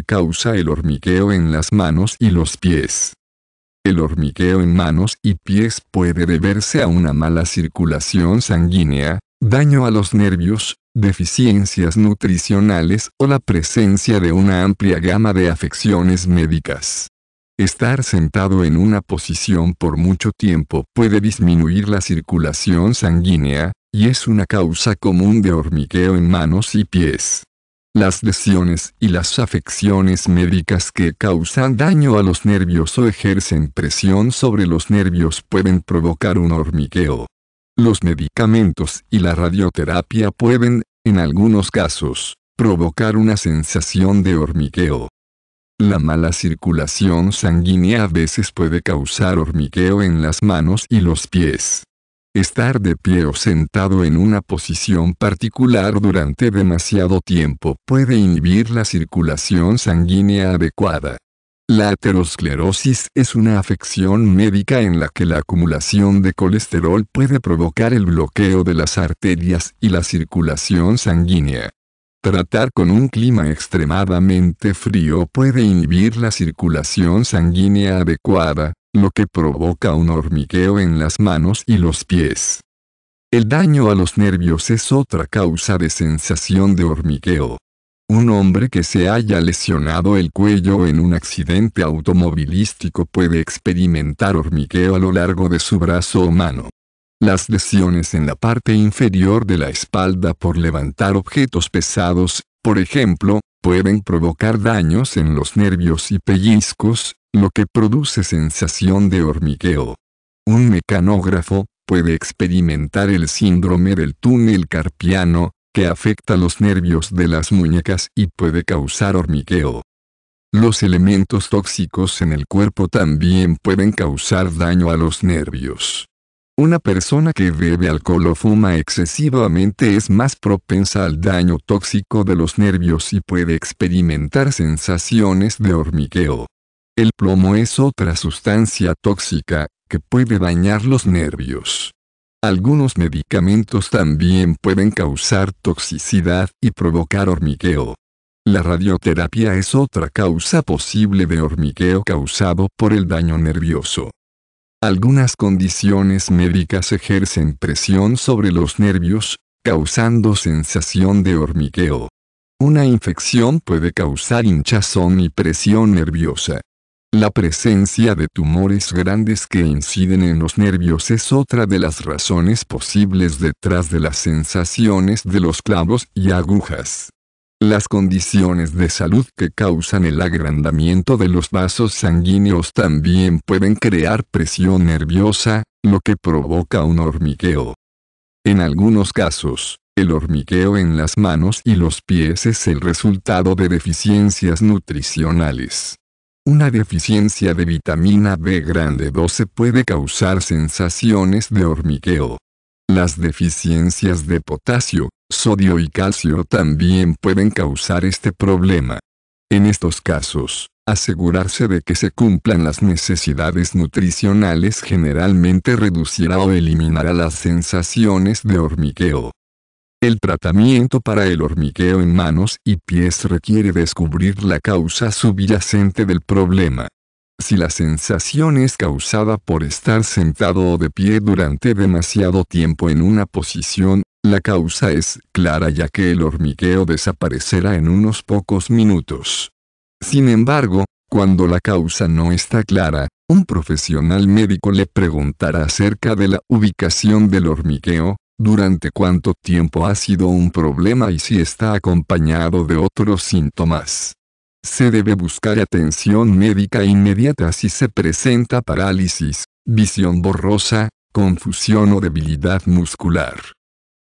causa el hormigueo en las manos y los pies. El hormigueo en manos y pies puede deberse a una mala circulación sanguínea, daño a los nervios, deficiencias nutricionales o la presencia de una amplia gama de afecciones médicas. Estar sentado en una posición por mucho tiempo puede disminuir la circulación sanguínea, y es una causa común de hormigueo en manos y pies. Las lesiones y las afecciones médicas que causan daño a los nervios o ejercen presión sobre los nervios pueden provocar un hormigueo. Los medicamentos y la radioterapia pueden, en algunos casos, provocar una sensación de hormigueo. La mala circulación sanguínea a veces puede causar hormigueo en las manos y los pies. Estar de pie o sentado en una posición particular durante demasiado tiempo puede inhibir la circulación sanguínea adecuada. La aterosclerosis es una afección médica en la que la acumulación de colesterol puede provocar el bloqueo de las arterias y la circulación sanguínea. Tratar con un clima extremadamente frío puede inhibir la circulación sanguínea adecuada, lo que provoca un hormigueo en las manos y los pies. El daño a los nervios es otra causa de sensación de hormigueo. Un hombre que se haya lesionado el cuello en un accidente automovilístico puede experimentar hormigueo a lo largo de su brazo o mano. Las lesiones en la parte inferior de la espalda por levantar objetos pesados, por ejemplo, pueden provocar daños en los nervios y pellizcos, lo que produce sensación de hormigueo. Un mecanógrafo puede experimentar el síndrome del túnel carpiano, que afecta los nervios de las muñecas y puede causar hormigueo. Los elementos tóxicos en el cuerpo también pueden causar daño a los nervios. Una persona que bebe alcohol o fuma excesivamente es más propensa al daño tóxico de los nervios y puede experimentar sensaciones de hormigueo. El plomo es otra sustancia tóxica, que puede dañar los nervios. Algunos medicamentos también pueden causar toxicidad y provocar hormigueo. La radioterapia es otra causa posible de hormigueo causado por el daño nervioso. Algunas condiciones médicas ejercen presión sobre los nervios, causando sensación de hormigueo. Una infección puede causar hinchazón y presión nerviosa. La presencia de tumores grandes que inciden en los nervios es otra de las razones posibles detrás de las sensaciones de los clavos y agujas. Las condiciones de salud que causan el agrandamiento de los vasos sanguíneos también pueden crear presión nerviosa, lo que provoca un hormigueo. En algunos casos, el hormigueo en las manos y los pies es el resultado de deficiencias nutricionales. Una deficiencia de vitamina B grande 12 puede causar sensaciones de hormigueo. Las deficiencias de potasio, sodio y calcio también pueden causar este problema. En estos casos, asegurarse de que se cumplan las necesidades nutricionales generalmente reducirá o eliminará las sensaciones de hormigueo. El tratamiento para el hormigueo en manos y pies requiere descubrir la causa subyacente del problema. Si la sensación es causada por estar sentado o de pie durante demasiado tiempo en una posición la causa es clara ya que el hormigueo desaparecerá en unos pocos minutos. Sin embargo, cuando la causa no está clara, un profesional médico le preguntará acerca de la ubicación del hormigueo, durante cuánto tiempo ha sido un problema y si está acompañado de otros síntomas. Se debe buscar atención médica inmediata si se presenta parálisis, visión borrosa, confusión o debilidad muscular.